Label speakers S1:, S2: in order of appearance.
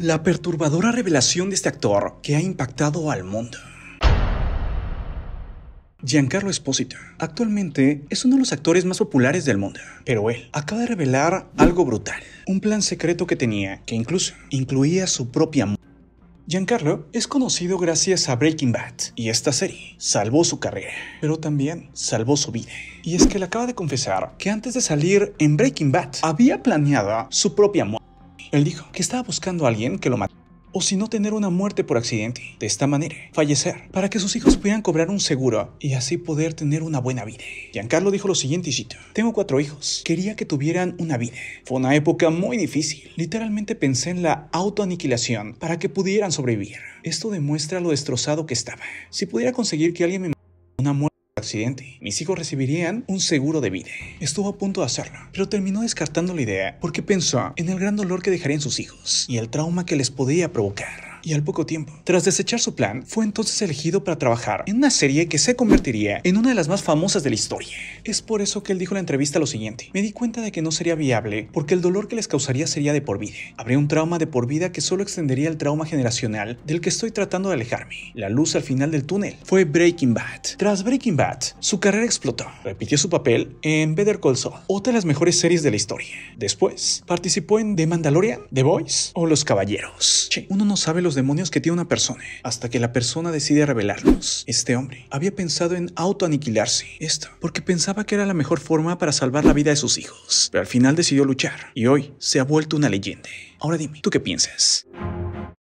S1: La perturbadora revelación de este actor que ha impactado al mundo. Giancarlo Esposito actualmente es uno de los actores más populares del mundo, pero él acaba de revelar algo brutal, un plan secreto que tenía, que incluso incluía su propia muerte. Giancarlo es conocido gracias a Breaking Bad y esta serie salvó su carrera, pero también salvó su vida. Y es que le acaba de confesar que antes de salir en Breaking Bad había planeado su propia muerte. Él dijo que estaba buscando a alguien que lo matara o si no tener una muerte por accidente, de esta manera, fallecer, para que sus hijos pudieran cobrar un seguro y así poder tener una buena vida. Giancarlo dijo lo siguiente, y tengo cuatro hijos, quería que tuvieran una vida. Fue una época muy difícil, literalmente pensé en la autoaniquilación para que pudieran sobrevivir. Esto demuestra lo destrozado que estaba. Si pudiera conseguir que alguien me accidente. Mis hijos recibirían un seguro de vida. Estuvo a punto de hacerlo, pero terminó descartando la idea porque pensó en el gran dolor que dejarían sus hijos y el trauma que les podía provocar y al poco tiempo. Tras desechar su plan, fue entonces elegido para trabajar en una serie que se convertiría en una de las más famosas de la historia. Es por eso que él dijo en la entrevista lo siguiente, me di cuenta de que no sería viable porque el dolor que les causaría sería de por vida. Habría un trauma de por vida que solo extendería el trauma generacional del que estoy tratando de alejarme. La luz al final del túnel fue Breaking Bad. Tras Breaking Bad, su carrera explotó. Repitió su papel en Better Call Saul, otra de las mejores series de la historia. Después, participó en The Mandalorian, The Boys o Los Caballeros. Che, uno no sabe los demonios que tiene una persona, hasta que la persona decide revelarlos Este hombre había pensado en autoaniquilarse, esto, porque pensaba que era la mejor forma para salvar la vida de sus hijos, pero al final decidió luchar, y hoy se ha vuelto una leyenda. Ahora dime, ¿tú qué piensas?